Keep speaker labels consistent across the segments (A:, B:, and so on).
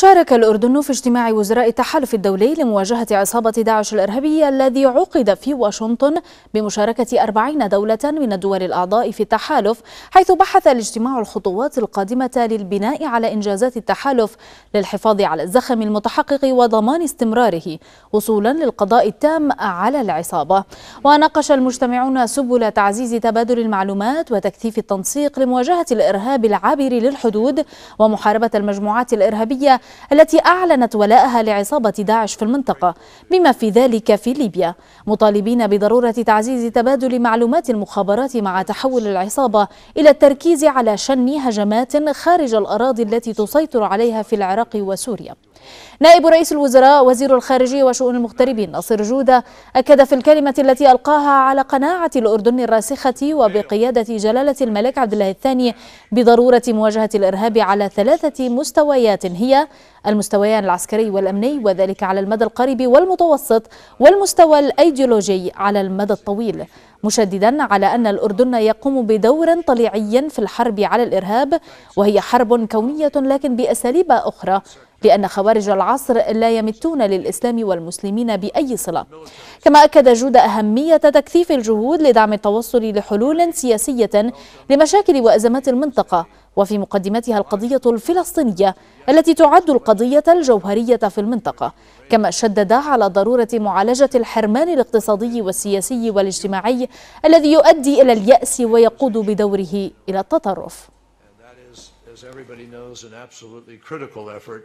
A: شارك الأردن في اجتماع وزراء التحالف الدولي لمواجهة عصابة داعش الإرهابية الذي عقد في واشنطن بمشاركة 40 دولة من الدول الأعضاء في التحالف حيث بحث الاجتماع الخطوات القادمة للبناء على إنجازات التحالف للحفاظ على الزخم المتحقق وضمان استمراره وصولا للقضاء التام على العصابة وناقش المجتمعون سبل تعزيز تبادل المعلومات وتكثيف التنسيق لمواجهة الإرهاب العابر للحدود ومحاربة المجموعات الإرهابية التي أعلنت ولاءها لعصابة داعش في المنطقة بما في ذلك في ليبيا مطالبين بضرورة تعزيز تبادل معلومات المخابرات مع تحول العصابة إلى التركيز على شن هجمات خارج الأراضي التي تسيطر عليها في العراق وسوريا نائب رئيس الوزراء وزير الخارجية وشؤون المغتربين ناصر جودة أكد في الكلمة التي ألقاها على قناعة الأردن الراسخة وبقيادة جلالة الملك عبد الله الثاني بضرورة مواجهة الإرهاب على ثلاثة مستويات هي المستويان العسكري والأمني وذلك على المدى القريب والمتوسط والمستوى الأيديولوجي على المدى الطويل مشددا على أن الأردن يقوم بدور طليعي في الحرب على الإرهاب وهي حرب كونية لكن بأساليب أخرى لأن خوارج العصر لا يمتون للإسلام والمسلمين بأي صلة كما أكد جود أهمية تكثيف الجهود لدعم التوصل لحلول سياسية لمشاكل وأزمات المنطقة وفي مقدمتها القضية الفلسطينية التي تعد القضية الجوهرية في المنطقة كما شدد على ضرورة معالجة الحرمان الاقتصادي والسياسي والاجتماعي الذي يؤدي إلى اليأس ويقود بدوره إلى التطرف.
B: as everybody knows, an absolutely critical effort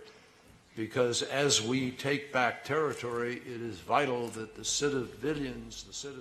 B: because as we take back territory, it is vital that the civilians, the citizens,